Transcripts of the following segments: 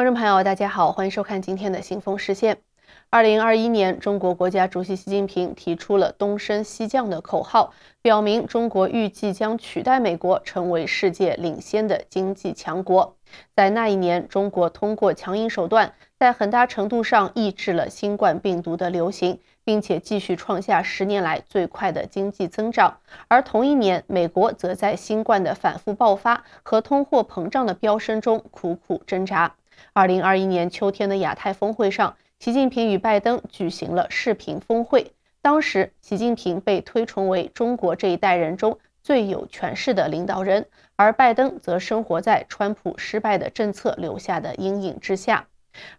观众朋友，大家好，欢迎收看今天的《新风视线》。二零二一年，中国国家主席习近平提出了“东升西降”的口号，表明中国预计将取代美国成为世界领先的经济强国。在那一年，中国通过强硬手段，在很大程度上抑制了新冠病毒的流行，并且继续创下十年来最快的经济增长。而同一年，美国则在新冠的反复爆发和通货膨胀的飙升中苦苦挣扎。二零二一年秋天的亚太峰会上，习近平与拜登举行了视频峰会。当时，习近平被推崇为中国这一代人中最有权势的领导人，而拜登则生活在川普失败的政策留下的阴影之下。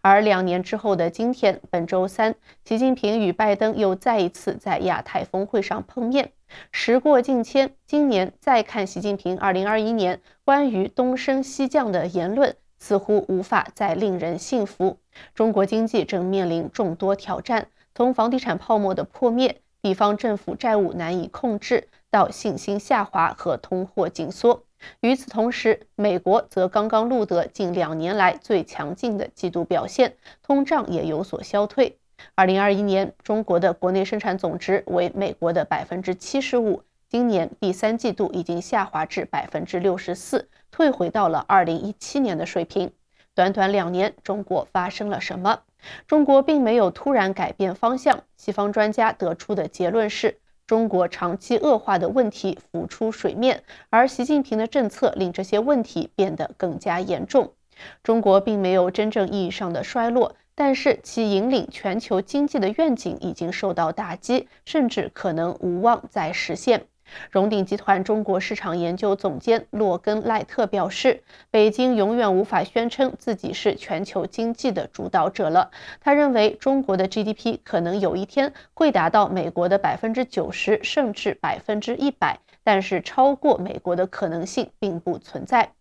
而两年之后的今天，本周三，习近平与拜登又再一次在亚太峰会上碰面。时过境迁，今年再看习近平二零二一年关于东升西降的言论。似乎无法再令人信服。中国经济正面临众多挑战，从房地产泡沫的破灭、地方政府债务难以控制，到信心下滑和通货紧缩。与此同时，美国则刚刚录得近两年来最强劲的季度表现，通胀也有所消退。二零二一年，中国的国内生产总值为美国的百分之七十五，今年第三季度已经下滑至百分之六十四。退回到了二零一七年的水平。短短两年，中国发生了什么？中国并没有突然改变方向。西方专家得出的结论是中国长期恶化的问题浮出水面，而习近平的政策令这些问题变得更加严重。中国并没有真正意义上的衰落，但是其引领全球经济的愿景已经受到打击，甚至可能无望再实现。荣鼎集团中国市场研究总监洛根·赖特表示：“北京永远无法宣称自己是全球经济的主导者了。”他认为，中国的 GDP 可能有一天会达到美国的百分之九十甚至百分之一百，但是超过美国的可能性并不存在。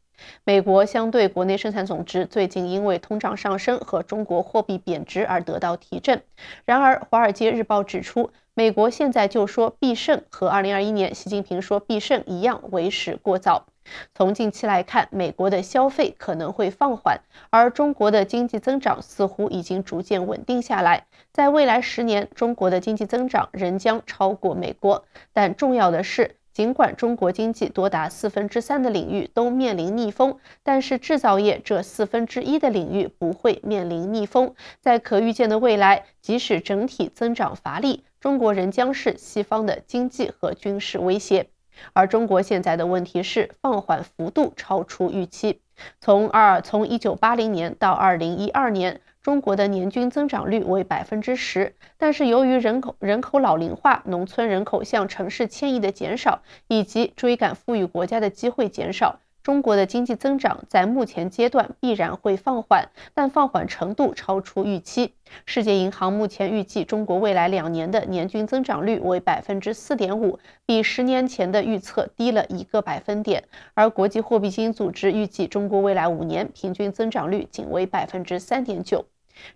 美国相对国内生产总值最近因为通胀上升和中国货币贬值而得到提振。然而，《华尔街日报》指出，美国现在就说必胜，和2021年习近平说必胜一样，为时过早。从近期来看，美国的消费可能会放缓，而中国的经济增长似乎已经逐渐稳定下来。在未来十年，中国的经济增长仍将超过美国。但重要的是，尽管中国经济多达四分之三的领域都面临逆风，但是制造业这四分之一的领域不会面临逆风。在可预见的未来，即使整体增长乏力，中国仍将是西方的经济和军事威胁。而中国现在的问题是放缓幅度超出预期。从二从一九八零年到二零一二年。中国的年均增长率为百分之十，但是由于人口人口老龄化、农村人口向城市迁移的减少以及追赶富裕国家的机会减少。中国的经济增长在目前阶段必然会放缓，但放缓程度超出预期。世界银行目前预计，中国未来两年的年均增长率为百分之四点五，比十年前的预测低了一个百分点。而国际货币基金组织预计，中国未来五年平均增长率仅为百分之三点九。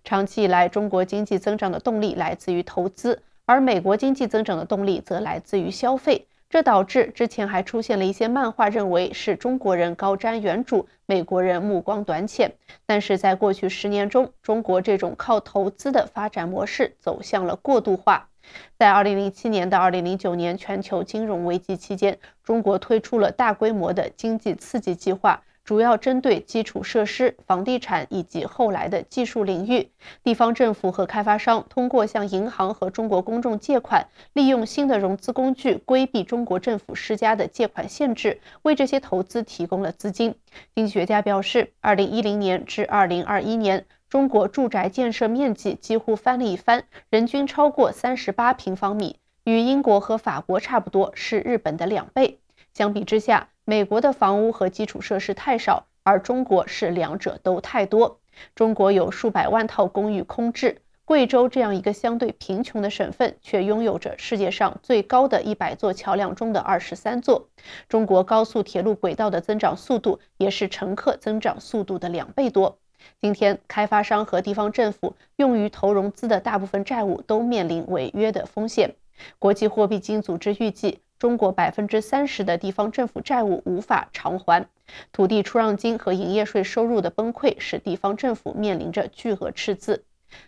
长期以来，中国经济增长的动力来自于投资，而美国经济增长的动力则来自于消费。这导致之前还出现了一些漫画，认为是中国人高瞻远瞩，美国人目光短浅。但是在过去十年中，中国这种靠投资的发展模式走向了过度化。在二零零七年到二零零九年全球金融危机期间，中国推出了大规模的经济刺激计划。主要针对基础设施、房地产以及后来的技术领域，地方政府和开发商通过向银行和中国公众借款，利用新的融资工具，规避中国政府施加的借款限制，为这些投资提供了资金。经济学家表示，二零一零年至二零二一年，中国住宅建设面积几乎翻了一番，人均超过三十八平方米，与英国和法国差不多，是日本的两倍。相比之下，美国的房屋和基础设施太少，而中国是两者都太多。中国有数百万套公寓空置，贵州这样一个相对贫穷的省份，却拥有着世界上最高的一百座桥梁中的二十三座。中国高速铁路轨道的增长速度也是乘客增长速度的两倍多。今天，开发商和地方政府用于投融资的大部分债务都面临违约的风险。国际货币基金组织预计。中国百分之三十的地方政府债务无法偿还，土地出让金和营业税收入的崩溃使地方政府面临着巨额赤字。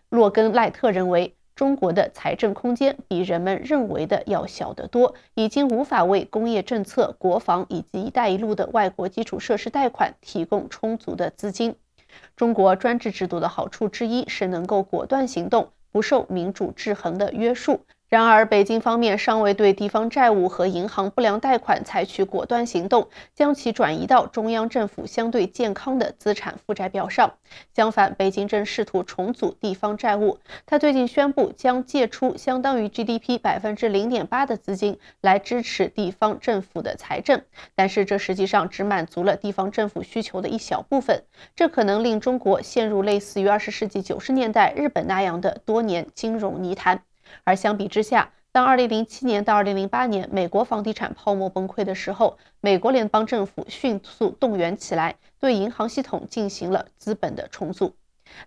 洛根·赖特认为，中国的财政空间比人们认为的要小得多，已经无法为工业政策、国防以及“一带一路”的外国基础设施贷款提供充足的资金。中国专制制度的好处之一是能够果断行动，不受民主制衡的约束。然而，北京方面尚未对地方债务和银行不良贷款采取果断行动，将其转移到中央政府相对健康的资产负债表上。相反，北京正试图重组地方债务。他最近宣布将借出相当于 GDP 百分之零点八的资金来支持地方政府的财政，但是这实际上只满足了地方政府需求的一小部分。这可能令中国陷入类似于二十世纪九十年代日本那样的多年金融泥潭。而相比之下，当2007年到2008年美国房地产泡沫崩溃的时候，美国联邦政府迅速动员起来，对银行系统进行了资本的重组。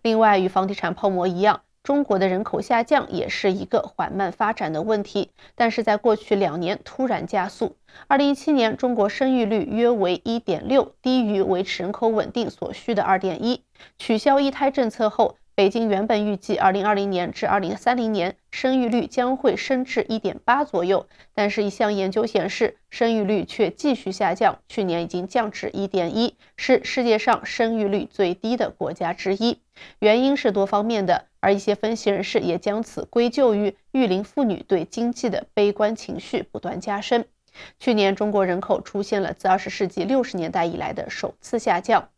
另外，与房地产泡沫一样，中国的人口下降也是一个缓慢发展的问题，但是在过去两年突然加速。2017年，中国生育率约为1.6，低于维持人口稳定所需的2.1。取消一胎政策后，北京原本预计，2020年至2030年生育率将会升至1.8左右，但是一项研究显示，生育率却继续下降，去年已经降至1.1，是世界上生育率最低的国家之一。原因是多方面的，而一些分析人士也将此归咎于育龄妇女对经济的悲观情绪不断加深。去年，中国人口出现了自20世纪60年代以来的首次下降。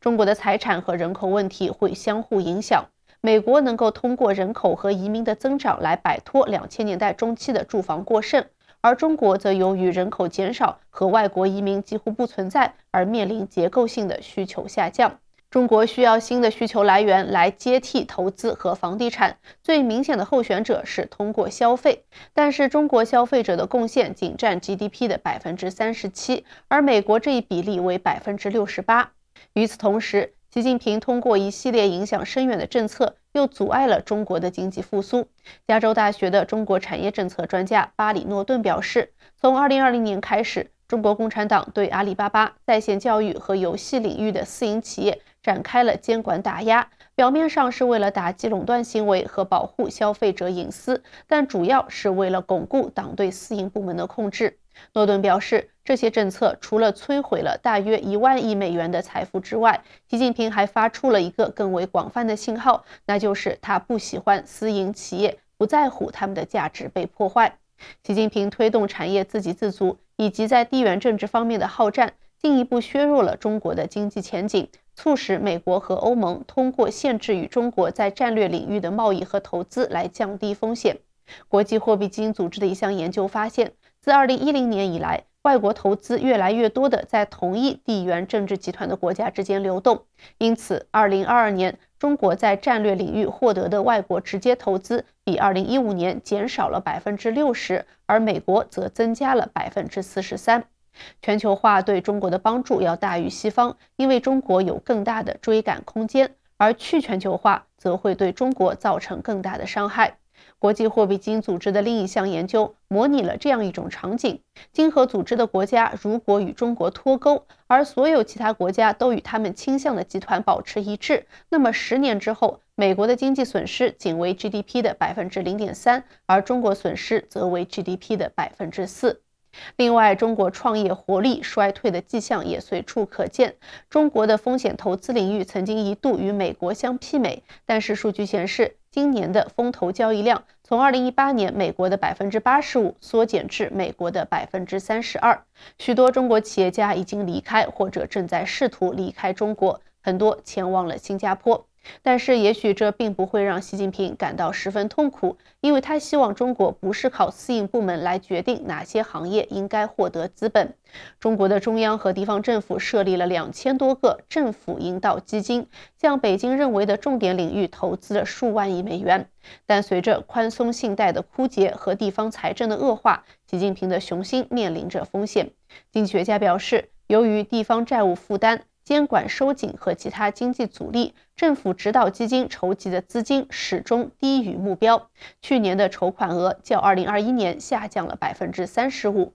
中国的财产和人口问题会相互影响。美国能够通过人口和移民的增长来摆脱两千年代中期的住房过剩，而中国则由于人口减少和外国移民几乎不存在而面临结构性的需求下降。中国需要新的需求来源来接替投资和房地产，最明显的候选者是通过消费。但是，中国消费者的贡献仅占 GDP 的百分之三十七，而美国这一比例为百分之六十八。与此同时，习近平通过一系列影响深远的政策，又阻碍了中国的经济复苏。加州大学的中国产业政策专家巴里·诺顿表示，从2020年开始，中国共产党对阿里巴巴、在线教育和游戏领域的私营企业展开了监管打压。表面上是为了打击垄断行为和保护消费者隐私，但主要是为了巩固党对私营部门的控制。诺顿表示，这些政策除了摧毁了大约一万亿美元的财富之外，习近平还发出了一个更为广泛的信号，那就是他不喜欢私营企业，不在乎他们的价值被破坏。习近平推动产业自给自足，以及在地缘政治方面的好战，进一步削弱了中国的经济前景，促使美国和欧盟通过限制与中国在战略领域的贸易和投资来降低风险。国际货币基金组织的一项研究发现。自2010年以来，外国投资越来越多地在同一地缘政治集团的国家之间流动。因此，2022年，中国在战略领域获得的外国直接投资比2015年减少了60%，而美国则增加了43%。全球化对中国的帮助要大于西方，因为中国有更大的追赶空间，而去全球化则会对中国造成更大的伤害。国际货币基金组织的另一项研究模拟了这样一种场景：经合组织的国家如果与中国脱钩，而所有其他国家都与他们倾向的集团保持一致，那么十年之后，美国的经济损失仅为 GDP 的百分之零点三，而中国损失则为 GDP 的百分之四。另外，中国创业活力衰退的迹象也随处可见。中国的风险投资领域曾经一度与美国相媲美，但是数据显示。今年的风投交易量从2018年美国的百分之八十五缩减至美国的百分之三十二。许多中国企业家已经离开或者正在试图离开中国，很多前往了新加坡。但是，也许这并不会让习近平感到十分痛苦，因为他希望中国不是靠私营部门来决定哪些行业应该获得资本。中国的中央和地方政府设立了两千多个政府引导基金，向北京认为的重点领域投资了数万亿美元。但随着宽松信贷的枯竭和地方财政的恶化，习近平的雄心面临着风险。经济学家表示，由于地方债务负担。监管收紧和其他经济阻力，政府指导基金筹集的资金始终低于目标。去年的筹款额较2021年下降了35%。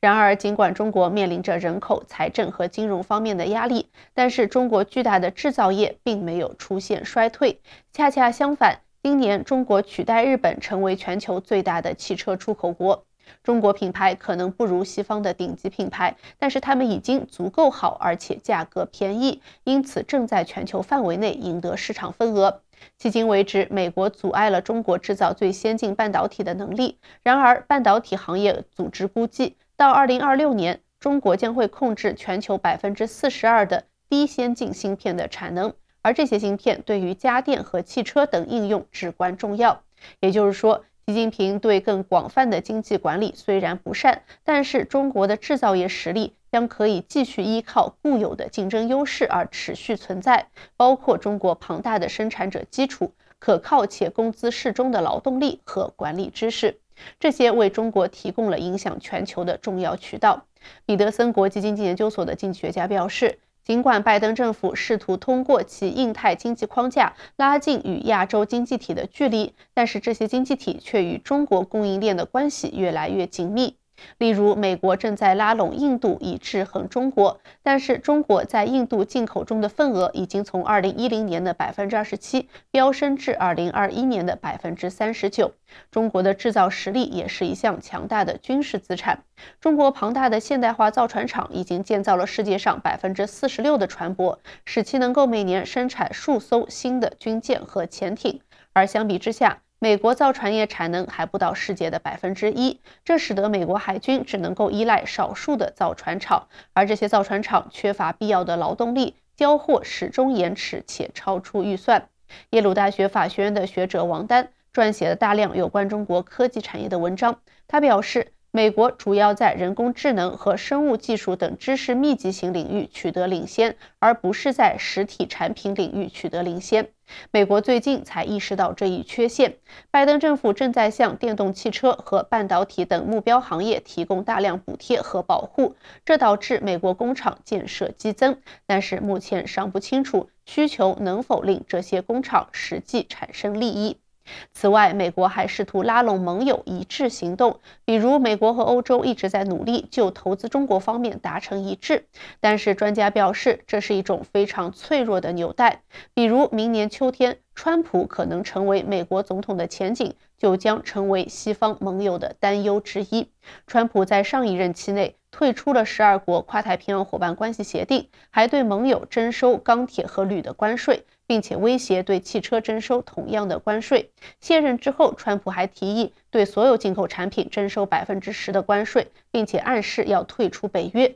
然而，尽管中国面临着人口、财政和金融方面的压力，但是中国巨大的制造业并没有出现衰退。恰恰相反，今年中国取代日本成为全球最大的汽车出口国。中国品牌可能不如西方的顶级品牌，但是它们已经足够好，而且价格便宜，因此正在全球范围内赢得市场份额。迄今为止，美国阻碍了中国制造最先进半导体的能力。然而，半导体行业组织估计，到2026年，中国将会控制全球42%的低先进芯片的产能，而这些芯片对于家电和汽车等应用至关重要。也就是说，习近平对更广泛的经济管理虽然不善，但是中国的制造业实力将可以继续依靠固有的竞争优势而持续存在，包括中国庞大的生产者基础、可靠且工资适中的劳动力和管理知识，这些为中国提供了影响全球的重要渠道。彼得森国际经济研究所的经济学家表示。尽管拜登政府试图通过其印太经济框架拉近与亚洲经济体的距离，但是这些经济体却与中国供应链的关系越来越紧密。例如，美国正在拉拢印度以制衡中国，但是中国在印度进口中的份额已经从2010年的百分之二十七飙升至2021年的百分之三十九。中国的制造实力也是一项强大的军事资产。中国庞大的现代化造船厂已经建造了世界上百分之四十六的船舶，使其能够每年生产数艘新的军舰和潜艇。而相比之下，美国造船业产能还不到世界的百分之一，这使得美国海军只能够依赖少数的造船厂，而这些造船厂缺乏必要的劳动力，交货始终延迟且超出预算。耶鲁大学法学院的学者王丹撰写了大量有关中国科技产业的文章，他表示，美国主要在人工智能和生物技术等知识密集型领域取得领先，而不是在实体产品领域取得领先。美国最近才意识到这一缺陷。拜登政府正在向电动汽车和半导体等目标行业提供大量补贴和保护，这导致美国工厂建设激增。但是目前尚不清楚需求能否令这些工厂实际产生利益。此外，美国还试图拉拢盟友一致行动，比如美国和欧洲一直在努力就投资中国方面达成一致。但是，专家表示，这是一种非常脆弱的纽带。比如，明年秋天川普可能成为美国总统的前景，就将成为西方盟友的担忧之一。川普在上一任期内退出了十二国跨太平洋伙伴关系协定，还对盟友征收钢铁和铝的关税。并且威胁对汽车征收同样的关税。卸任之后，川普还提议对所有进口产品征收百分之十的关税，并且暗示要退出北约。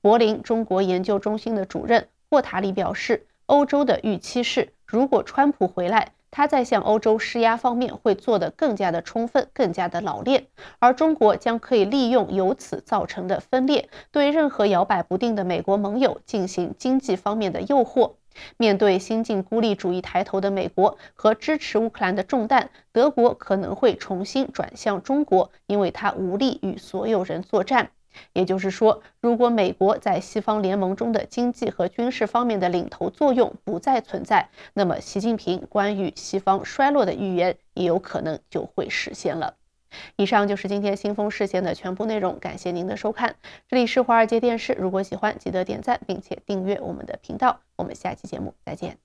柏林中国研究中心的主任霍塔里表示，欧洲的预期是，如果川普回来，他在向欧洲施压方面会做得更加的充分、更加的老练，而中国将可以利用由此造成的分裂，对任何摇摆不定的美国盟友进行经济方面的诱惑。面对新晋孤立主义抬头的美国和支持乌克兰的重担，德国可能会重新转向中国，因为它无力与所有人作战。也就是说，如果美国在西方联盟中的经济和军事方面的领头作用不再存在，那么习近平关于西方衰落的预言也有可能就会实现了。以上就是今天新风视线的全部内容，感谢您的收看。这里是华尔街电视，如果喜欢，记得点赞并且订阅我们的频道。我们下期节目再见。